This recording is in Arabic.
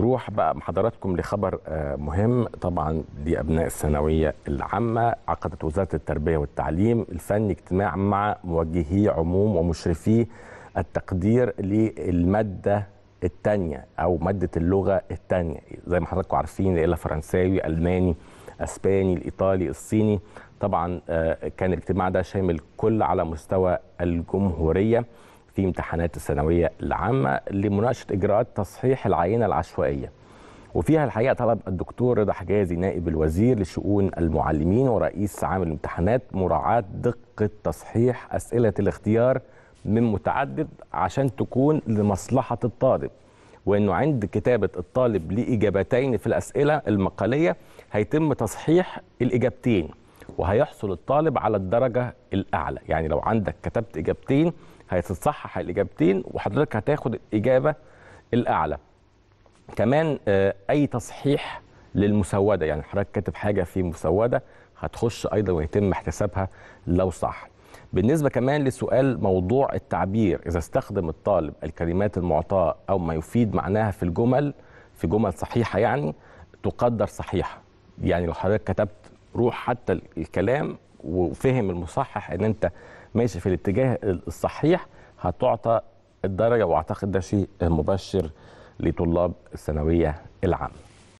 نروح بقى حضراتكم لخبر آه، مهم طبعا لابناء الثانويه العامه عقدت وزاره التربيه والتعليم الفني اجتماع مع موجهي عموم ومشرفي التقدير للماده الثانيه او ماده اللغه الثانيه زي ما حضراتكم عارفين الا فرنساوي الماني اسباني الايطالي الصيني طبعا آه، كان الاجتماع ده شامل كل على مستوى الجمهوريه في امتحانات الثانويه العامه لمناقشه اجراءات تصحيح العينه العشوائيه وفيها الحقيقه طلب الدكتور رضا حجازي نائب الوزير لشؤون المعلمين ورئيس عام الامتحانات مراعاه دقه تصحيح اسئله الاختيار من متعدد عشان تكون لمصلحه الطالب وانه عند كتابه الطالب لاجابتين في الاسئله المقاليه هيتم تصحيح الاجابتين وهيحصل الطالب على الدرجه الاعلى يعني لو عندك كتبت اجابتين هيتصحح الاجابتين وحضرتك هتاخد الاجابه الاعلى كمان آه، اي تصحيح للمسوده يعني حضرتك كاتب حاجه في مسوده هتخش ايضا ويتم احتسابها لو صح بالنسبه كمان لسؤال موضوع التعبير اذا استخدم الطالب الكلمات المعطاه او ما يفيد معناها في الجمل في جمل صحيحه يعني تقدر صحيحه يعني لو حضرتك كتبت روح حتى الكلام وفهم المصحح ان انت ماشي في الاتجاه الصحيح هتعطى الدرجه واعتقد ده شيء مبشر لطلاب الثانويه العامه